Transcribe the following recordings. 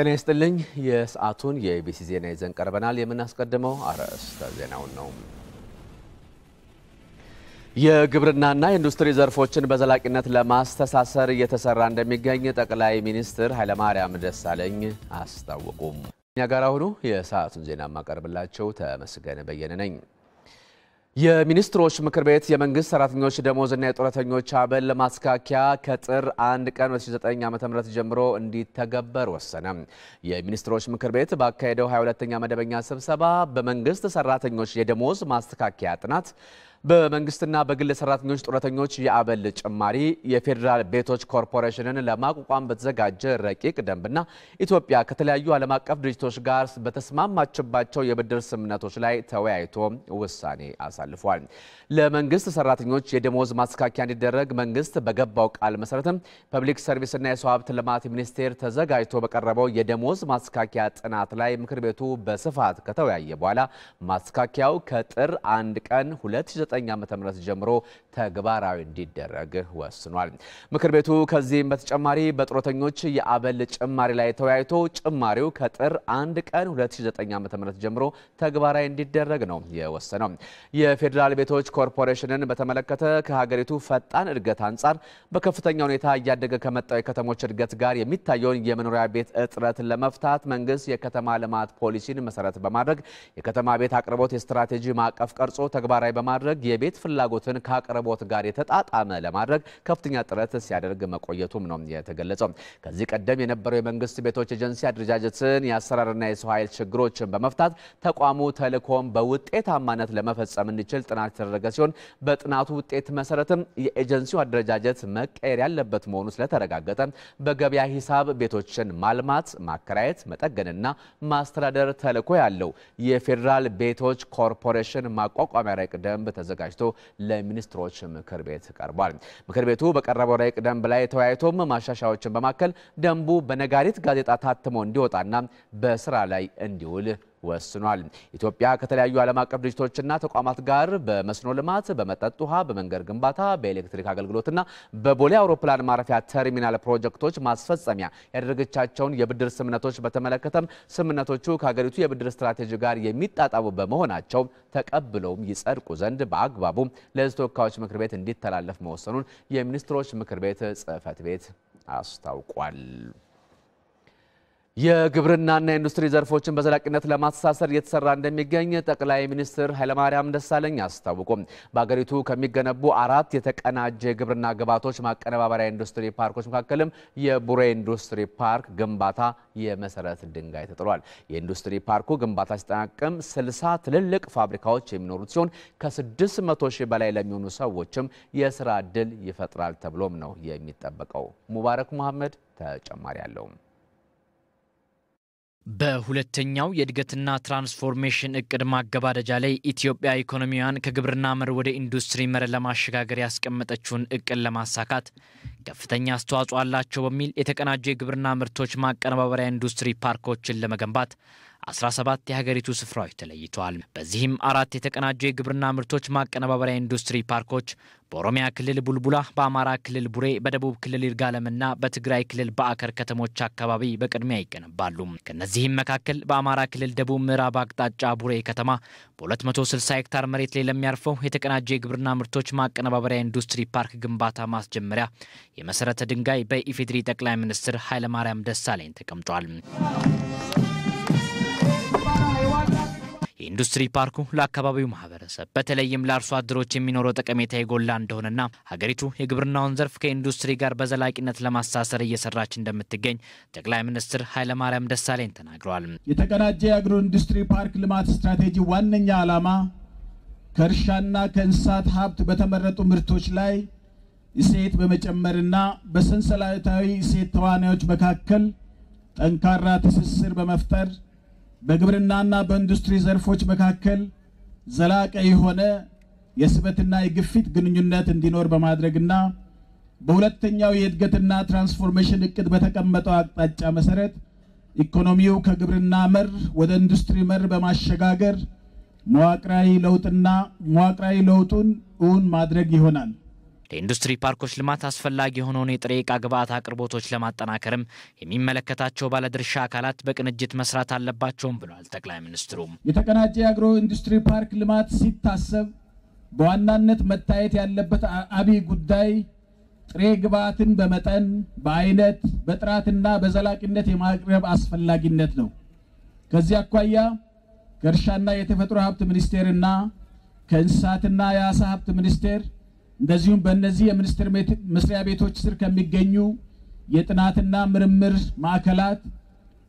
ጤና ይስጥልኝ። የሰዓቱን የኢቢሲ ዜና ይዘን ቀርበናል። የምናስቀድመው አርዕስተ ዜናውን ነው። የግብርናና የኢንዱስትሪ ዘርፎችን በዘላቂነት ለማስተሳሰር እየተሰራ እንደሚገኝ ጠቅላይ ሚኒስትር ኃይለማርያም ደሳለኝ አስታወቁም። እኛ ጋር አሁኑ የሰዓቱን ዜና የማቀርብላቸው ተመስገን በየነ ነኝ። የሚኒስትሮች ምክር ቤት የመንግስት ሰራተኞች ደሞዝና የጡረተኞች አበል ለማስካኪያ ከጥር 1 ቀን 2009 ዓ.ም ጀምሮ እንዲተገበር ወሰነ። የሚኒስትሮች ምክር ቤት ባካሄደው 22ኛ መደበኛ ስብሰባ በመንግስት ሰራተኞች የደሞዝ ማስተካከያ ጥናት በመንግስትና በግል ሰራተኞች ጡረተኞች የአበል ጭማሪ የፌዴራል ቤቶች ኮርፖሬሽንን ለማቋቋም በተዘጋጀ ረቂቅ ደንብና ኢትዮጵያ ከተለያዩ ዓለም አቀፍ ድርጅቶች ጋር በተስማማችባቸው የብድር ስምምነቶች ላይ ተወያይቶ ውሳኔ አሳልፏል። ለመንግስት ሰራተኞች የደሞዝ ማስተካከያ እንዲደረግ መንግስት በገባው ቃል መሰረትም ፐብሊክ ሰርቪስና የሰው ሀብት ልማት ሚኒስቴር ተዘጋጅቶ በቀረበው የደሞዝ ማስተካከያ ጥናት ላይ ምክር ቤቱ በስፋት ከተወያየ በኋላ ማስተካከያው ከጥር አንድ ቀን 2 2009 .ም ጀምሮ ተግባራዊ እንዲደረግ ወስኗል። ምክር ቤቱ ከዚህም በተጨማሪ በጡረተኞች የአበል ጭማሪ ላይ ተወያይቶ ጭማሪው ከጥር 1 ቀን 2009 ም ጀምሮ ተግባራዊ እንዲደረግ ነው የወሰነው። የፌዴራል ቤቶች ኮርፖሬሽንን በተመለከተ ከሀገሪቱ ፈጣን እድገት አንጻር በከፍተኛ ሁኔታ እያደገ ከመጣው የከተሞች እድገት ጋር የሚታየውን የመኖሪያ ቤት እጥረት ለመፍታት መንግስት የከተማ ልማት ፖሊሲን መሰረት በማድረግ የከተማ ቤት አቅርቦት የስትራቴጂ ማዕቀፍ ቀርጾ ተግባራዊ በማድረግ በማድረግ የቤት ፍላጎትን ከአቅርቦት ጋር የተጣጣመ ለማድረግ ከፍተኛ ጥረት ሲያደርግ መቆየቱም ነው የተገለጸው። ከዚህ ቀደም የነበረው የመንግስት ቤቶች ኤጀንሲ አደረጃጀትን የአሰራርና የሰው ኃይል ችግሮችን በመፍታት ተቋሙ ተልእኮም በውጤታማነት ለመፈጸም እንዲችል ጥናት የተደረገ ሲሆን በጥናቱ ውጤት መሰረትም የኤጀንሲው አደረጃጀት መቀየር ያለበት መሆኑ ስለተረጋገጠ በገበያ ሂሳብ ቤቶችን ማልማት፣ ማከራየት፣ መጠገንና ማስተዳደር ተልእኮ ያለው የፌዴራል ቤቶች ኮርፖሬሽን ማቋቋሚያ ረቂቅ ደንብ ተዘጋጅቶ ለሚኒስትሮች ምክር ቤት ቀርቧል። ምክር ቤቱ በቀረበው ረቂቅ ደንብ ላይ ተወያይቶም ማሻሻያዎችን በማከል ደንቡ በነጋሪት ጋዜጣ ታትሞ እንዲወጣና በስራ ላይ እንዲውል ወስኗል። ኢትዮጵያ ከተለያዩ ዓለም አቀፍ ድርጅቶችና ተቋማት ጋር በመስኖ ልማት፣ በመጠጥ ውሃ፣ በመንገድ ግንባታ፣ በኤሌክትሪክ አገልግሎትና በቦሌ አውሮፕላን ማረፊያ ተርሚናል ፕሮጀክቶች ማስፈጸሚያ ያደረገቻቸውን የብድር ስምነቶች በተመለከተም ስምነቶቹ ከሀገሪቱ የብድር ስትራቴጂ ጋር የሚጣጣሙ በመሆናቸው ተቀብለውም ይጸድቁ ዘንድ በአግባቡ ለሕዝብ ተወካዮች ምክር ቤት እንዲተላለፍ መወሰኑን የሚኒስትሮች ምክር ቤት ጽህፈት ቤት አስታውቋል። የግብርናና የኢንዱስትሪ ዘርፎችን በዘላቂነት ለማስተሳሰር እየተሰራ እንደሚገኝ ጠቅላይ ሚኒስትር ኃይለማርያም ደሳለኝ አስታወቁ። በሀገሪቱ ከሚገነቡ አራት የተቀናጀ የግብርና ግብዓቶች ማቀነባበሪያ ኢንዱስትሪ ፓርኮች መካከልም የቡሬ ኢንዱስትሪ ፓርክ ግንባታ የመሰረት ድንጋይ ተጥሏል። የኢንዱስትሪ ፓርኩ ግንባታ ሲጠናቀም 60 ትልልቅ ፋብሪካዎች የሚኖሩት ሲሆን ከ600 ሺህ በላይ ለሚሆኑ ሰዎችም የስራ እድል ይፈጥራል ተብሎም ነው የሚጠበቀው። ሙባረክ መሐመድ ተጨማሪ አለው። በሁለተኛው የእድገትና ትራንስፎርሜሽን እቅድ ማገባደጃ ላይ ኢትዮጵያ ኢኮኖሚዋን ከግብርና መር ወደ ኢንዱስትሪ መር ለማሸጋገር ያስቀመጠችውን እቅድ ለማሳካት ከፍተኛ አስተዋጽኦ አላቸው በሚል የተቀናጁ የግብርና ምርቶች ማቀነባበሪያ ኢንዱስትሪ ፓርኮችን ለመገንባት 17 የሀገሪቱ ስፍራዎች ተለይተዋል። በዚህም አራት የተቀናጁ የግብርና ምርቶች ማቀነባበሪያ ኢንዱስትሪ ፓርኮች በኦሮሚያ ክልል ቡልቡላ፣ በአማራ ክልል ቡሬ፣ በደቡብ ክልል ይርጋለምና በትግራይ ክልል በአከር ከተሞች አካባቢ በቅድሚያ ይገነባሉ። ከነዚህም መካከል በአማራ ክልል ደቡብ ምዕራብ አቅጣጫ ቡሬ ከተማ በ260 ሄክታር መሬት ላይ ለሚያርፈው የተቀናጀ የግብርና ምርቶች ማቀነባበሪያ ኢንዱስትሪ ፓርክ ግንባታ ማስጀመሪያ የመሰረተ ድንጋይ በኢፌዴሪ ጠቅላይ ሚኒስትር ኃይለማርያም ደሳለኝ ተቀምጧል። የኢንዱስትሪ ፓርኩ ለአካባቢው ማህበረሰብ በተለይም ለአርሶ አደሮች የሚኖረው ጠቀሜታ የጎላ እንደሆነና ሀገሪቱ የግብርናውን ዘርፍ ከኢንዱስትሪ ጋር በዘላቂነት ለማሳሰር እየሰራች እንደምትገኝ ጠቅላይ ሚኒስትር ኃይለማርያም ደሳለኝ ተናግረዋል። የተቀናጀ የአግሮ ኢንዱስትሪ ፓርክ ልማት ስትራቴጂ ዋነኛ ዓላማ ከእርሻና ከእንስሳት ሀብት በተመረጡ ምርቶች ላይ እሴት በመጨመርና በሰንሰለታዊ እሴት ተዋናዮች መካከል ጠንካራ ትስስር በመፍጠር በግብርናና በኢንዱስትሪ ዘርፎች መካከል ዘላቀ የሆነ የስበትና የግፊት ግንኙነት እንዲኖር በማድረግና በሁለተኛው የእድገትና ትራንስፎርሜሽን እቅድ በተቀመጠው አቅጣጫ መሰረት ኢኮኖሚው ከግብርና መር ወደ ኢንዱስትሪ መር በማሸጋገር መዋቅራዊ ለውጥና መዋቅራዊ ለውጡን እውን ማድረግ ይሆናል። ለኢንዱስትሪ ፓርኮች ልማት አስፈላጊ የሆነውን የጥሬ ዕቃ ግብአት አቅርቦቶች ለማጠናከርም የሚመለከታቸው ባለድርሻ አካላት በቅንጅት መስራት አለባቸውም ብሏል ጠቅላይ ሚኒስትሩም። የተቀናጀ የአግሮ ኢንዱስትሪ ፓርክ ልማት ሲታሰብ በዋናነት መታየት ያለበት አብይ ጉዳይ ጥሬ ግብአትን በመጠን በአይነት በጥራትና በዘላቂነት የማቅረብ አስፈላጊነት ነው። ከዚህ አኳያ ከእርሻና የተፈጥሮ ሀብት ሚኒስቴርና ከእንስሳትና የአሳ ሀብት ሚኒስቴር እንደዚሁም በእነዚህ የሚኒስቴር መስሪያ ቤቶች ስር ከሚገኙ የጥናትና ምርምር ማዕከላት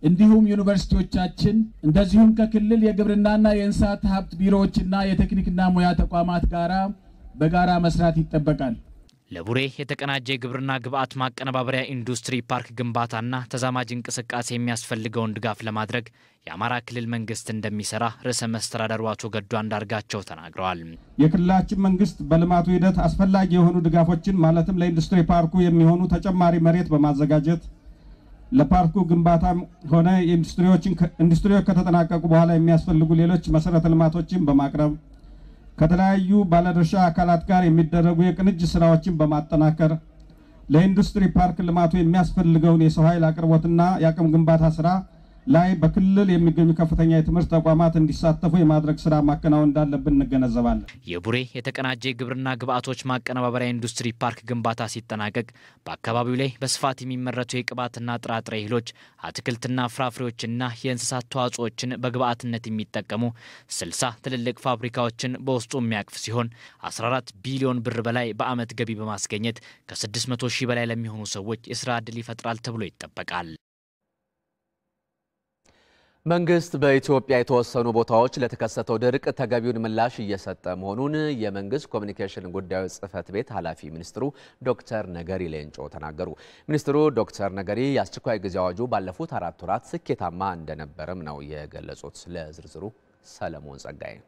እንዲሁም ዩኒቨርሲቲዎቻችን እንደዚሁም ከክልል የግብርናና የእንስሳት ሀብት ቢሮዎችና የቴክኒክና ሙያ ተቋማት ጋራ በጋራ መስራት ይጠበቃል። ለቡሬ የተቀናጀ የግብርና ግብዓት ማቀነባበሪያ ኢንዱስትሪ ፓርክ ግንባታና ተዛማጅ እንቅስቃሴ የሚያስፈልገውን ድጋፍ ለማድረግ የአማራ ክልል መንግስት እንደሚሰራ ርዕሰ መስተዳደሩ አቶ ገዱ አንዳርጋቸው ተናግረዋል። የክልላችን መንግስት በልማቱ ሂደት አስፈላጊ የሆኑ ድጋፎችን ማለትም ለኢንዱስትሪ ፓርኩ የሚሆኑ ተጨማሪ መሬት በማዘጋጀት ለፓርኩ ግንባታም ሆነ ኢንዱስትሪዎች ከተጠናቀቁ በኋላ የሚያስፈልጉ ሌሎች መሰረተ ልማቶችን በማቅረብ ከተለያዩ ባለድርሻ አካላት ጋር የሚደረጉ የቅንጅ ስራዎችን በማጠናከር ለኢንዱስትሪ ፓርክ ልማቱ የሚያስፈልገውን የሰው ኃይል አቅርቦትና የአቅም ግንባታ ስራ ላይ በክልል የሚገኙ ከፍተኛ የትምህርት ተቋማት እንዲሳተፉ የማድረግ ስራ ማከናወን እንዳለብን እንገነዘባለን። የቡሬ የተቀናጀ የግብርና ግብዓቶች ማቀነባበሪያ ኢንዱስትሪ ፓርክ ግንባታ ሲጠናቀቅ በአካባቢው ላይ በስፋት የሚመረቱ የቅባትና ጥራጥሬ እህሎች፣ አትክልትና ፍራፍሬዎችና የእንስሳት ተዋጽኦችን በግብዓትነት የሚጠቀሙ 60 ትልልቅ ፋብሪካዎችን በውስጡ የሚያቅፍ ሲሆን 14 ቢሊዮን ብር በላይ በዓመት ገቢ በማስገኘት ከ600 ሺህ በላይ ለሚሆኑ ሰዎች የስራ ዕድል ይፈጥራል ተብሎ ይጠበቃል። መንግስት በኢትዮጵያ የተወሰኑ ቦታዎች ለተከሰተው ድርቅ ተገቢውን ምላሽ እየሰጠ መሆኑን የመንግስት ኮሚኒኬሽን ጉዳዮች ጽህፈት ቤት ኃላፊ ሚኒስትሩ ዶክተር ነገሪ ሌንጮ ተናገሩ። ሚኒስትሩ ዶክተር ነገሪ የአስቸኳይ ጊዜ አዋጁ ባለፉት አራት ወራት ስኬታማ እንደነበርም ነው የገለጹት። ለዝርዝሩ ሰለሞን ጸጋይ ነው።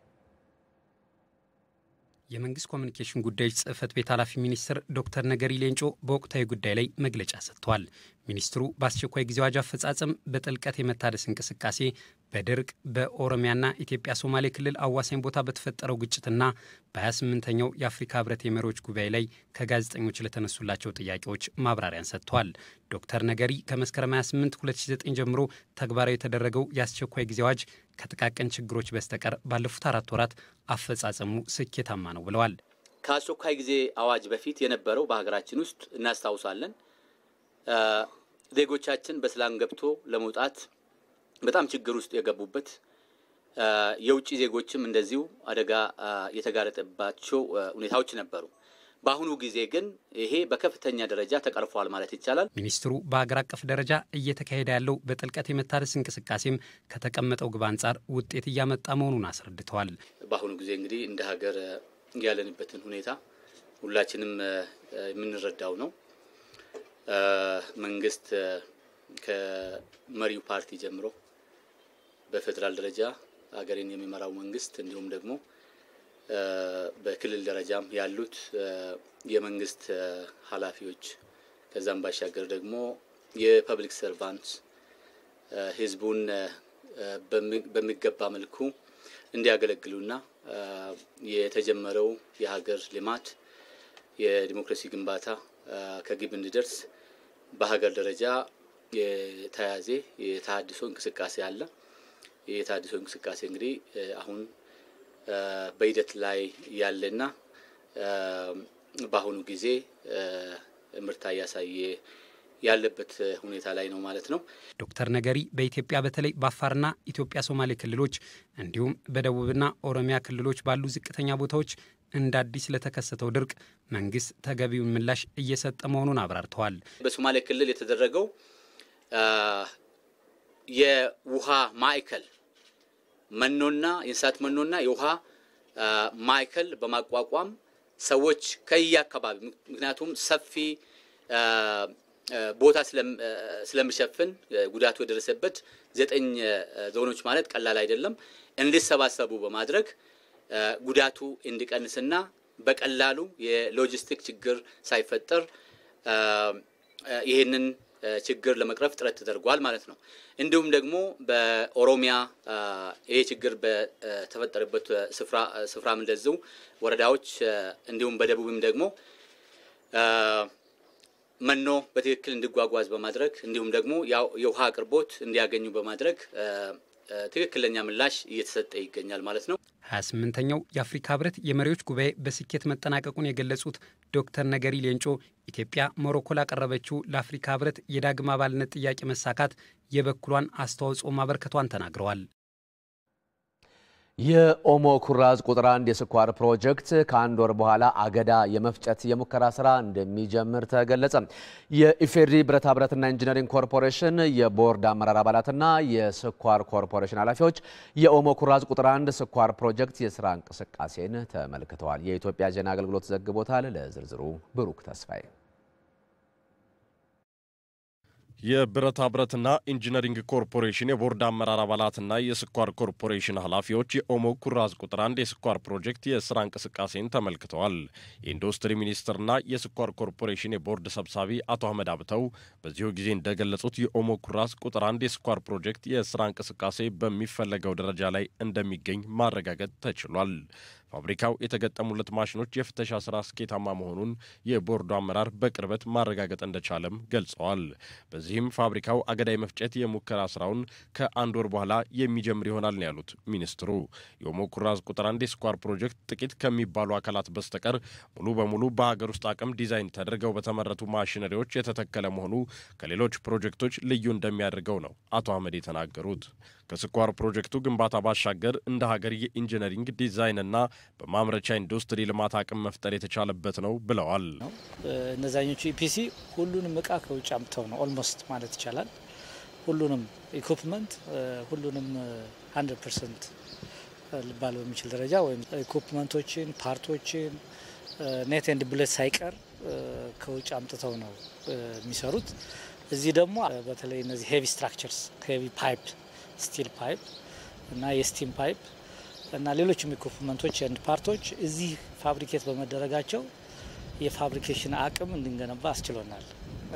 የመንግስት ኮሚኒኬሽን ጉዳዮች ጽህፈት ቤት ኃላፊ ሚኒስትር ዶክተር ነገሪ ሌንጮ በወቅታዊ ጉዳይ ላይ መግለጫ ሰጥቷል። ሚኒስትሩ በአስቸኳይ ጊዜ አዋጅ አፈጻጸም፣ በጥልቀት የመታደስ እንቅስቃሴ፣ በድርቅ፣ በኦሮሚያና ኢትዮጵያ ሶማሌ ክልል አዋሳኝ ቦታ በተፈጠረው ግጭትና በ28ኛው የአፍሪካ ህብረት የመሪዎች ጉባኤ ላይ ከጋዜጠኞች ለተነሱላቸው ጥያቄዎች ማብራሪያን ሰጥቷል። ዶክተር ነገሪ ከመስከረም 28 2009 ጀምሮ ተግባራዊ የተደረገው የአስቸኳይ ጊዜ አዋጅ ከጥቃቅን ችግሮች በስተቀር ባለፉት አራት ወራት አፈጻጸሙ ስኬታማ ነው ብለዋል። ከአስቸኳይ ጊዜ አዋጅ በፊት የነበረው በሀገራችን ውስጥ እናስታውሳለን። ዜጎቻችን በሰላም ገብቶ ለመውጣት በጣም ችግር ውስጥ የገቡበት የውጭ ዜጎችም እንደዚሁ አደጋ የተጋረጠባቸው ሁኔታዎች ነበሩ። በአሁኑ ጊዜ ግን ይሄ በከፍተኛ ደረጃ ተቀርፏል ማለት ይቻላል። ሚኒስትሩ በሀገር አቀፍ ደረጃ እየተካሄደ ያለው በጥልቀት የመታደስ እንቅስቃሴም ከተቀመጠው ግብ አንጻር ውጤት እያመጣ መሆኑን አስረድተዋል። በአሁኑ ጊዜ እንግዲህ እንደ ሀገር ያለንበትን ሁኔታ ሁላችንም የምንረዳው ነው። መንግስት ከመሪው ፓርቲ ጀምሮ በፌዴራል ደረጃ ሀገሬን የሚመራው መንግስት እንዲሁም ደግሞ በክልል ደረጃም ያሉት የመንግስት ኃላፊዎች ከዛም ባሻገር ደግሞ የፐብሊክ ሰርቫንት ህዝቡን በሚገባ መልኩ እንዲያገለግሉና የተጀመረው የሀገር ልማት የዲሞክራሲ ግንባታ ከግብ እንዲደርስ በሀገር ደረጃ የተያዘ የተሃድሶ እንቅስቃሴ አለ። የተሃድሶ እንቅስቃሴ እንግዲህ አሁን በሂደት ላይ ያለና በአሁኑ ጊዜ ምርታ እያሳየ ያለበት ሁኔታ ላይ ነው ማለት ነው። ዶክተር ነገሪ በኢትዮጵያ በተለይ በአፋርና ኢትዮጵያ ሶማሌ ክልሎች እንዲሁም በደቡብና ኦሮሚያ ክልሎች ባሉ ዝቅተኛ ቦታዎች እንደ አዲስ ለተከሰተው ድርቅ መንግስት ተገቢውን ምላሽ እየሰጠ መሆኑን አብራርተዋል። በሶማሌ ክልል የተደረገው የውሃ ማዕከል መኖና የእንስሳት መኖና የውሃ ማዕከል በማቋቋም ሰዎች አካባቢ ምክንያቱም ሰፊ ቦታ ስለሚሸፍን ጉዳቱ የደረሰበት ዘጠኝ ዞኖች ማለት ቀላል አይደለም፣ እንዲሰባሰቡ በማድረግ ጉዳቱ እንዲቀንስና በቀላሉ የሎጂስቲክ ችግር ሳይፈጠር ይህንን ችግር ለመቅረፍ ጥረት ተደርጓል ማለት ነው። እንዲሁም ደግሞ በኦሮሚያ ይሄ ችግር በተፈጠረበት ስፍራም እንደዚሁ ወረዳዎች እንዲሁም በደቡብም ደግሞ መኖ በትክክል እንዲጓጓዝ በማድረግ እንዲሁም ደግሞ የውሃ አቅርቦት እንዲያገኙ በማድረግ ትክክለኛ ምላሽ እየተሰጠ ይገኛል ማለት ነው። 28ኛው የአፍሪካ ህብረት የመሪዎች ጉባኤ በስኬት መጠናቀቁን የገለጹት ዶክተር ነገሪ ሌንጮ ኢትዮጵያ ሞሮኮ ላቀረበችው ለአፍሪካ ህብረት የዳግም አባልነት ጥያቄ መሳካት የበኩሏን አስተዋጽኦ ማበርከቷን ተናግረዋል። የኦሞ ኩራዝ ቁጥር አንድ የስኳር ፕሮጀክት ከአንድ ወር በኋላ አገዳ የመፍጨት የሙከራ ስራ እንደሚጀምር ተገለጸ። የኢፌድሪ ብረትና ኢንጂነሪንግ ኮርፖሬሽን የቦርድ አመራር አባላትና የስኳር ኮርፖሬሽን ኃላፊዎች የኦሞ ኩራዝ ቁጥር አንድ ስኳር ፕሮጀክት የስራ እንቅስቃሴን ተመልክተዋል። የኢትዮጵያ ዜና አገልግሎት ዘግቦታል። ለዝርዝሩ ብሩክ ተስፋዬ የብረታ ብረትና ኢንጂነሪንግ ኮርፖሬሽን የቦርድ አመራር አባላትና የስኳር ኮርፖሬሽን ኃላፊዎች የኦሞ ኩራዝ ቁጥር አንድ የስኳር ፕሮጀክት የስራ እንቅስቃሴን ተመልክተዋል። የኢንዱስትሪ ሚኒስትርና የስኳር ኮርፖሬሽን የቦርድ ሰብሳቢ አቶ አህመድ አብተው በዚሁ ጊዜ እንደገለጹት የኦሞ ኩራዝ ቁጥር አንድ የስኳር ፕሮጀክት የስራ እንቅስቃሴ በሚፈለገው ደረጃ ላይ እንደሚገኝ ማረጋገጥ ተችሏል። ፋብሪካው የተገጠሙለት ማሽኖች የፍተሻ ስራ ስኬታማ መሆኑን የቦርዱ አመራር በቅርበት ማረጋገጥ እንደቻለም ገልጸዋል። በዚህም ፋብሪካው አገዳይ መፍጨት የሙከራ ስራውን ከአንድ ወር በኋላ የሚጀምር ይሆናል ነው ያሉት ሚኒስትሩ። የሞኩራዝ ቁጥር አንድ የስኳር ፕሮጀክት ጥቂት ከሚባሉ አካላት በስተቀር ሙሉ በሙሉ በሀገር ውስጥ አቅም ዲዛይን ተደርገው በተመረቱ ማሽነሪዎች የተተከለ መሆኑ ከሌሎች ፕሮጀክቶች ልዩ እንደሚያደርገው ነው አቶ አህመድ የተናገሩት። ከስኳር ፕሮጀክቱ ግንባታ ባሻገር እንደ ሀገር የኢንጂነሪንግ ዲዛይንና በማምረቻ ኢንዱስትሪ ልማት አቅም መፍጠር የተቻለበት ነው ብለዋል። እነዛኞቹ ኢፒሲ ሁሉንም እቃ ከውጭ አምጥተው ነው ኦልሞስት ማለት ይቻላል። ሁሉንም ኢኩፕመንት ሁሉንም 100 ፐርሰንት ልባል በሚችል ደረጃ ወይም ኢኩፕመንቶችን፣ ፓርቶችን ኔት ኤንድ ብለት ሳይቀር ከውጭ አምጥተው ነው የሚሰሩት። እዚህ ደግሞ በተለይ እነዚህ ሄቪ ስትራክቸርስ ሄቪ ፓይፕ ስቲል ፓይፕ እና የስቲም ፓይፕ እና ሌሎችም ኢኩፕመንቶች ኤንድ ፓርቶች እዚህ ፋብሪኬት በመደረጋቸው የፋብሪኬሽን አቅም እንድንገነባ አስችሎናል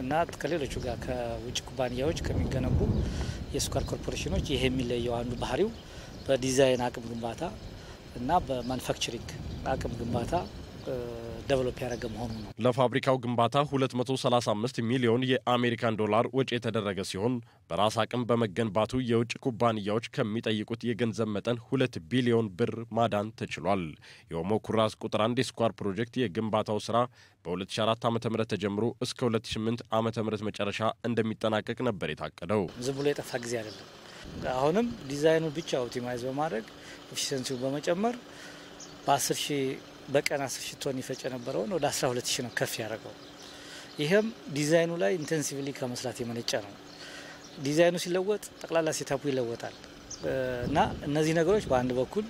እና ከሌሎቹ ጋር ከውጭ ኩባንያዎች ከሚገነቡ የስኳር ኮርፖሬሽኖች ይሄ የሚለየው አንዱ ባህሪው በዲዛይን አቅም ግንባታ እና በማኑፋክቸሪንግ አቅም ግንባታ ደቨሎፕ ያደረገ መሆኑ ነው። ለፋብሪካው ግንባታ 235 ሚሊዮን የአሜሪካን ዶላር ወጪ የተደረገ ሲሆን በራስ አቅም በመገንባቱ የውጭ ኩባንያዎች ከሚጠይቁት የገንዘብ መጠን ሁለት ቢሊዮን ብር ማዳን ተችሏል። የኦሞ ኩራዝ ቁጥር አንድ የስኳር ፕሮጀክት የግንባታው ስራ በ2004 ዓ ም ተጀምሮ እስከ 2008 ዓ ም መጨረሻ እንደሚጠናቀቅ ነበር የታቀደው። ዝም ብሎ የጠፋ ጊዜ አይደለም። አሁንም ዲዛይኑ ብቻ ኦፕቲማይዝ በማድረግ ኤፊሽንሲውን በመጨመር በ10 በቀን 10 ሺህ ቶን ይፈጭ የነበረውን ወደ 12 ሺህ ነው ከፍ ያደረገው። ይህም ዲዛይኑ ላይ ኢንቴንሲቭሊ ከመስራት የመነጨ ነው። ዲዛይኑ ሲለወጥ ጠቅላላ ሴታፑ ይለወጣል እና እነዚህ ነገሮች በአንድ በኩል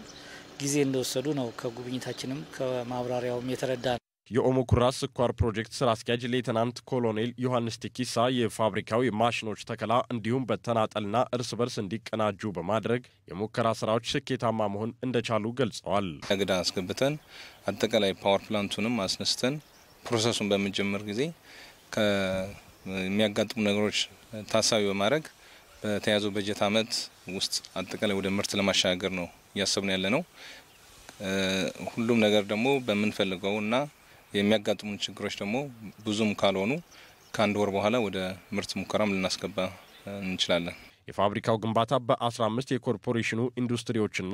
ጊዜ እንደወሰዱ ነው ከጉብኝታችንም ከማብራሪያውም የተረዳ ነው። የኦሞ ስኳር ፕሮጀክት ስራ አስኪያጅ ሌተናንት ኮሎኔል ዮሐንስ ቲኪሳ የፋብሪካው የማሽኖች ተከላ እንዲሁም በተናጠልና እርስ በርስ እንዲቀናጁ በማድረግ የሙከራ ስራዎች ስኬታማ መሆን እንደቻሉ ገልጸዋል። ነግዳ አስገብተን አጠቃላይ ፓወር ፕላንቱንም አስነስተን ፕሮሰሱን በምንጀምር ጊዜ የሚያጋጥሙ ነገሮች ታሳቢ በማድረግ በተያዘው በጀት ዓመት ውስጥ አጠቃላይ ወደ ምርት ለማሸጋገር ነው እያሰብነው ያለ ነው። ሁሉም ነገር ደግሞ እና የሚያጋጥሙን ችግሮች ደግሞ ብዙም ካልሆኑ ከአንድ ወር በኋላ ወደ ምርት ሙከራም ልናስገባ እንችላለን። የፋብሪካው ግንባታ በ15 የኮርፖሬሽኑ ኢንዱስትሪዎችና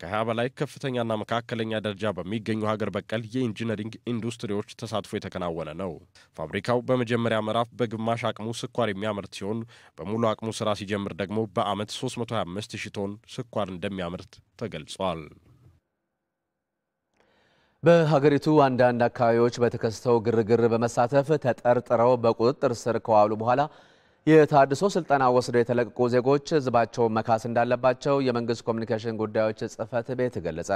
ከ20 በላይ ከፍተኛና መካከለኛ ደረጃ በሚገኙ ሀገር በቀል የኢንጂነሪንግ ኢንዱስትሪዎች ተሳትፎ የተከናወነ ነው። ፋብሪካው በመጀመሪያ ምዕራፍ በግማሽ አቅሙ ስኳር የሚያመርት ሲሆን በሙሉ አቅሙ ስራ ሲጀምር ደግሞ በአመት 325 ሺህ ቶን ስኳር እንደሚያመርት ተገልጿል። በሀገሪቱ አንዳንድ አካባቢዎች በተከሰተው ግርግር በመሳተፍ ተጠርጥረው በቁጥጥር ስር ከዋሉ በኋላ የታድሶ ስልጠና ወስደው የተለቀቁ ዜጎች ሕዝባቸውን መካስ እንዳለባቸው የመንግስት ኮሚኒኬሽን ጉዳዮች ጽህፈት ቤት ገለጸ።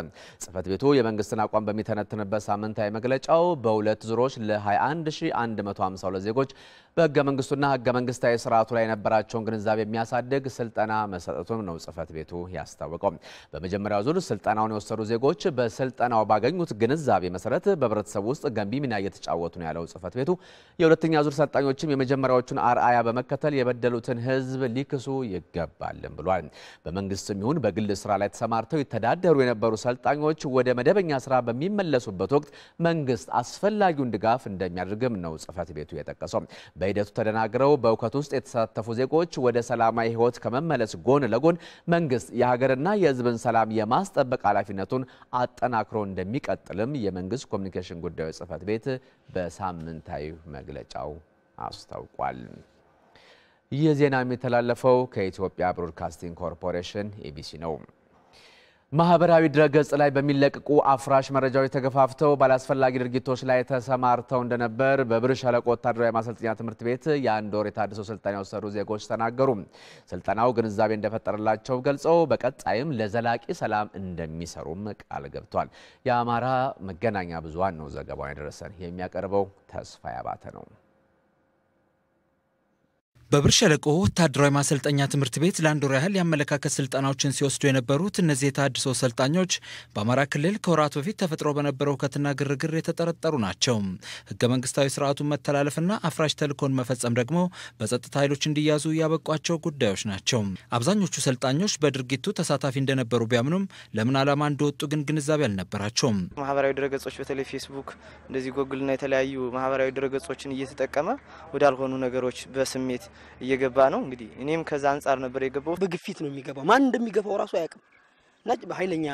ጽህፈት ቤቱ የመንግስትን አቋም በሚተነትንበት ሳምንታዊ መግለጫው በሁለት ዙሮች ለ21152 ዜጎች በህገ መንግስቱና ህገ መንግስታዊ ስርዓቱ ላይ የነበራቸውን ግንዛቤ የሚያሳድግ ስልጠና መሰጠቱም ነው ጽህፈት ቤቱ ያስታወቀው። በመጀመሪያው ዙር ስልጠናውን የወሰዱ ዜጎች በስልጠናው ባገኙት ግንዛቤ መሰረት በህብረተሰቡ ውስጥ ገንቢ ሚና እየተጫወቱ ነው ያለው ጽህፈት ቤቱ የሁለተኛ ዙር ሰልጣኞችም የመጀመሪያዎቹን አርአያ በመከተል የበደሉትን ህዝብ ሊክሱ ይገባልም ብሏል። በመንግስትም ይሁን በግል ስራ ላይ ተሰማርተው ይተዳደሩ የነበሩ ሰልጣኞች ወደ መደበኛ ስራ በሚመለሱበት ወቅት መንግስት አስፈላጊውን ድጋፍ እንደሚያደርግም ነው ጽህፈት ቤቱ የጠቀሰው። በሂደቱ ተደናግረው በእውከት ውስጥ የተሳተፉ ዜጎች ወደ ሰላማዊ ህይወት ከመመለስ ጎን ለጎን መንግስት የሀገርና የህዝብን ሰላም የማስጠበቅ ኃላፊነቱን አጠናክሮ እንደሚቀጥልም የመንግስት ኮሚኒኬሽን ጉዳዮች ጽህፈት ቤት በሳምንታዊ መግለጫው አስታውቋል። ይህ ዜና የሚተላለፈው ከኢትዮጵያ ብሮድካስቲንግ ኮርፖሬሽን ኤቢሲ ነው። ማህበራዊ ድረገጽ ላይ በሚለቅቁ አፍራሽ መረጃዎች ተገፋፍተው ባላስፈላጊ ድርጊቶች ላይ ተሰማርተው እንደነበር በብር ሸለቆ ወታደራዊ ማሰልጠኛ ትምህርት ቤት የአንድ ወር የታድሶ ስልጠና የወሰዱ ዜጎች ተናገሩ። ስልጠናው ግንዛቤ እንደፈጠረላቸው ገልጸው በቀጣይም ለዘላቂ ሰላም እንደሚሰሩም ቃል ገብቷል። የአማራ መገናኛ ብዙሃን ነው ዘገባውን ያደረሰን። የሚያቀርበው ተስፋ ያባተ ነው። በብር ሸለቆ ወታደራዊ ማሰልጠኛ ትምህርት ቤት ለአንድ ወር ያህል የአመለካከት ስልጠናዎችን ሲወስዱ የነበሩት እነዚህ የታድሶ ሰልጣኞች በአማራ ክልል ከወራት በፊት ተፈጥሮ በነበረው ሁከትና ግርግር የተጠረጠሩ ናቸው። ህገ መንግስታዊ ስርዓቱን መተላለፍና አፍራሽ ተልእኮን መፈጸም ደግሞ በጸጥታ ኃይሎች እንዲያዙ ያበቋቸው ጉዳዮች ናቸው። አብዛኞቹ ሰልጣኞች በድርጊቱ ተሳታፊ እንደነበሩ ቢያምኑም ለምን ዓላማ እንደወጡ ግን ግንዛቤ አልነበራቸውም። ማህበራዊ ድረገጾች በተለይ ፌስቡክ፣ እንደዚህ ጎግልና የተለያዩ ማህበራዊ ድረገጾችን እየተጠቀመ ወዳልሆኑ ነገሮች በስሜት እየገባ ነው። እንግዲህ እኔም ከዛ አንጻር ነበር የገባው። በግፊት ነው የሚገባው። ማን እንደሚገባው ራሱ አያውቅም። ነጭ በኃይለኛ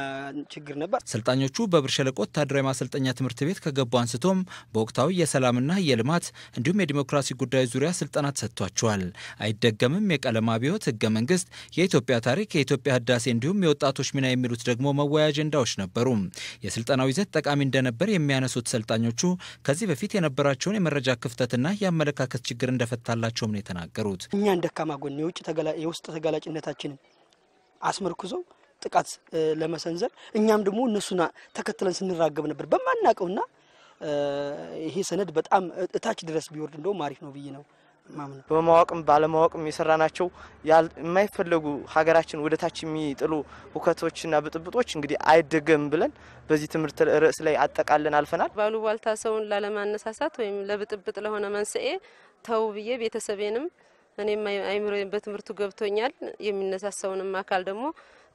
ችግር ነበር። ሰልጣኞቹ በብር ሸለቆ ወታደራዊ ማሰልጠኛ ትምህርት ቤት ከገቡ አንስቶም በወቅታዊ የሰላምና የልማት እንዲሁም የዲሞክራሲ ጉዳዮች ዙሪያ ስልጠና ተሰጥቷቸዋል። አይደገምም፣ የቀለም አብዮት፣ ህገ መንግስት፣ የኢትዮጵያ ታሪክ፣ የኢትዮጵያ ህዳሴ እንዲሁም የወጣቶች ሚና የሚሉት ደግሞ መወያ አጀንዳዎች ነበሩ። የስልጠናው ይዘት ጠቃሚ እንደነበር የሚያነሱት ሰልጣኞቹ ከዚህ በፊት የነበራቸውን የመረጃ ክፍተትና የአመለካከት ችግር እንደፈታላቸውም ነው የተናገሩት። እኛን ደካማ ጎን የውጭ የውስጥ ተጋላጭነታችንን አስመርክዞ ጥቃት ለመሰንዘር እኛም ደግሞ እነሱና ተከትለን ስንራገብ ነበር በማናውቀውና ይሄ ሰነድ በጣም እታች ድረስ ቢወርድ እንደውም አሪፍ ነው ብዬ ነው በማወቅም ባለማወቅም የሰራ ናቸው የማይፈለጉ ሀገራችን ወደ ታች የሚጥሉ ሁከቶችና ብጥብጦች እንግዲህ አይደገም ብለን በዚህ ትምህርት ርዕስ ላይ አጠቃለን አልፈናል። ባሉባልታ ሰውን ላለማነሳሳት ወይም ለብጥብጥ ለሆነ መንስኤ ተው ብዬ ቤተሰቤንም እኔም አይምሮ በትምህርቱ ገብቶኛል። የሚነሳሳውንም አካል ደግሞ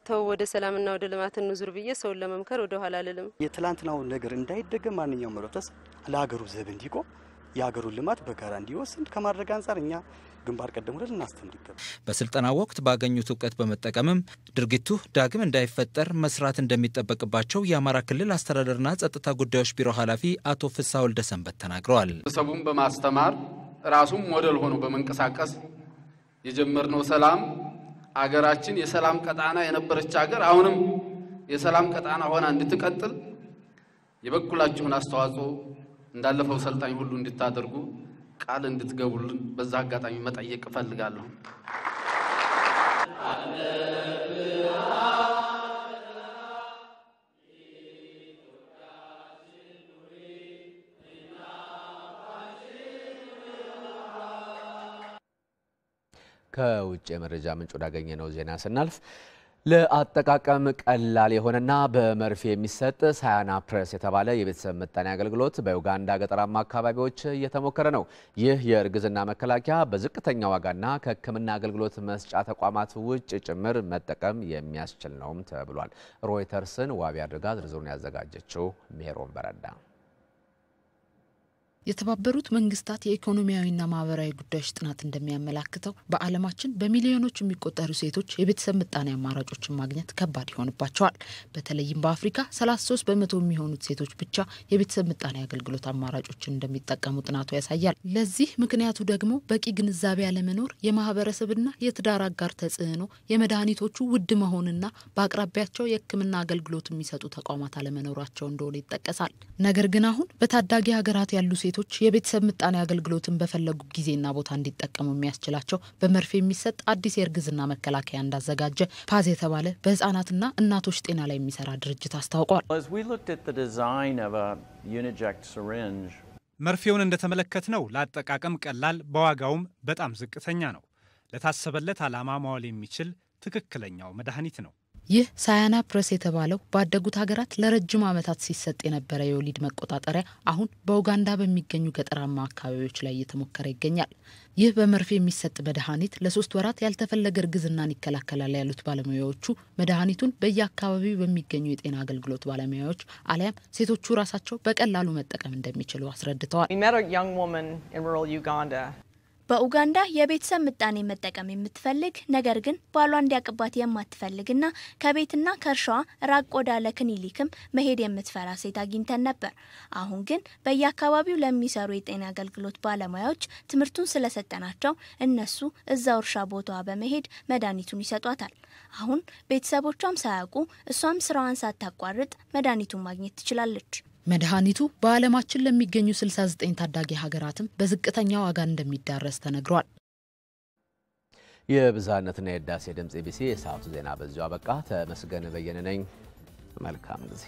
ተው ወደ ሰላምና ወደ ልማት እንዙር ብዬ ሰውን ለመምከር ወደ ኋላ አልልም። የትላንትናውን ነገር እንዳይደገም ማንኛውም ህብረተሰብ ለሀገሩ ዘብ እንዲቆም የሀገሩን ልማት በጋራ እንዲወስን ከማድረግ አንጻር እኛ ግንባር ቀደም ሁለት እናስተምር ይገባል። በስልጠና ወቅት ባገኙት እውቀት በመጠቀምም ድርጊቱ ዳግም እንዳይፈጠር መስራት እንደሚጠበቅባቸው የአማራ ክልል አስተዳደርና ጸጥታ ጉዳዮች ቢሮ ኃላፊ አቶ ፍሳ ወልደ ሰንበት ተናግረዋል። ሰቡን በማስተማር ራሱም ሞዴል ሆኖ በመንቀሳቀስ የጀመርነው ሰላም አገራችን የሰላም ቀጣና የነበረች አገር አሁንም የሰላም ቀጣና ሆና እንድትቀጥል የበኩላችሁን አስተዋጽኦ እንዳለፈው ሰልጣኝ ሁሉ እንድታደርጉ ቃል እንድትገቡልን በዛ አጋጣሚ መጠየቅ እፈልጋለሁ። ከውጭ የመረጃ ምንጭ ወዳገኘ ነው ዜና ስናልፍ ለአጠቃቀም ቀላል የሆነና በመርፌ የሚሰጥ ሳያና ፕረስ የተባለ የቤተሰብ ምጣኔ አገልግሎት በዩጋንዳ ገጠራማ አካባቢዎች እየተሞከረ ነው። ይህ የእርግዝና መከላከያ በዝቅተኛ ዋጋና ከሕክምና አገልግሎት መስጫ ተቋማት ውጭ ጭምር መጠቀም የሚያስችል ነውም ተብሏል። ሮይተርስን ዋቢ አድርጋ ዝርዝሩን ያዘጋጀችው ሜሮን በረዳ የተባበሩት መንግስታት የኢኮኖሚያዊና ማህበራዊ ጉዳዮች ጥናት እንደሚያመላክተው በዓለማችን በሚሊዮኖች የሚቆጠሩ ሴቶች የቤተሰብ ምጣኔ አማራጮችን ማግኘት ከባድ ይሆንባቸዋል። በተለይም በአፍሪካ 33 በመቶ የሚሆኑት ሴቶች ብቻ የቤተሰብ ምጣኔ አገልግሎት አማራጮችን እንደሚጠቀሙ ጥናቱ ያሳያል። ለዚህ ምክንያቱ ደግሞ በቂ ግንዛቤ አለመኖር የማህበረሰብና የትዳር አጋር ተጽዕኖ፣ የመድኃኒቶቹ ውድ መሆንና በአቅራቢያቸው የሕክምና አገልግሎት የሚሰጡ ተቋማት አለመኖራቸው እንደሆነ ይጠቀሳል። ነገር ግን አሁን በታዳጊ ሀገራት ያሉ ሴቶች ወጣቶች የቤተሰብ ምጣኔ አገልግሎትን በፈለጉ ጊዜና ቦታ እንዲጠቀሙ የሚያስችላቸው በመርፌ የሚሰጥ አዲስ የእርግዝና መከላከያ እንዳዘጋጀ ፓዝ የተባለ በህጻናትና እናቶች ጤና ላይ የሚሰራ ድርጅት አስታውቋል። መርፌውን እንደተመለከትነው ለአጠቃቀም ቀላል፣ በዋጋውም በጣም ዝቅተኛ ነው። ለታሰበለት ዓላማ ማዋል የሚችል ትክክለኛው መድኃኒት ነው። ይህ ሳያና ፕሬስ የተባለው ባደጉት ሀገራት ለረጅም ዓመታት ሲሰጥ የነበረ የወሊድ መቆጣጠሪያ አሁን በኡጋንዳ በሚገኙ ገጠራማ አካባቢዎች ላይ እየተሞከረ ይገኛል። ይህ በመርፌ የሚሰጥ መድኃኒት ለሶስት ወራት ያልተፈለገ እርግዝናን ይከላከላል ያሉት ባለሙያዎቹ መድኃኒቱን በየአካባቢው በሚገኙ የጤና አገልግሎት ባለሙያዎች አሊያም ሴቶቹ ራሳቸው በቀላሉ መጠቀም እንደሚችሉ አስረድተዋል። በኡጋንዳ የቤተሰብ ምጣኔ መጠቀም የምትፈልግ ነገር ግን ባሏ እንዲያቅባት የማትፈልግና ከቤትና ከእርሻዋ ራቅ ወዳለ ክሊኒክም መሄድ የምትፈራ ሴት አግኝተን ነበር። አሁን ግን በየአካባቢው ለሚሰሩ የጤና አገልግሎት ባለሙያዎች ትምህርቱን ስለሰጠናቸው እነሱ እዛው እርሻ ቦታዋ በመሄድ መድኃኒቱን ይሰጧታል። አሁን ቤተሰቦቿም ሳያውቁ እሷም ስራዋን ሳታቋርጥ መድኃኒቱን ማግኘት ትችላለች። መድኃኒቱ በዓለማችን ለሚገኙ 69 ታዳጊ ሀገራትም በዝቅተኛ ዋጋ እንደሚዳረስ ተነግሯል። የብዝሃነትና የህዳሴ ድምፅ ኢቢሲ የሰዓቱ ዜና በዚሁ አበቃ። ተመስገን በየነ ነኝ። መልካም ጊዜ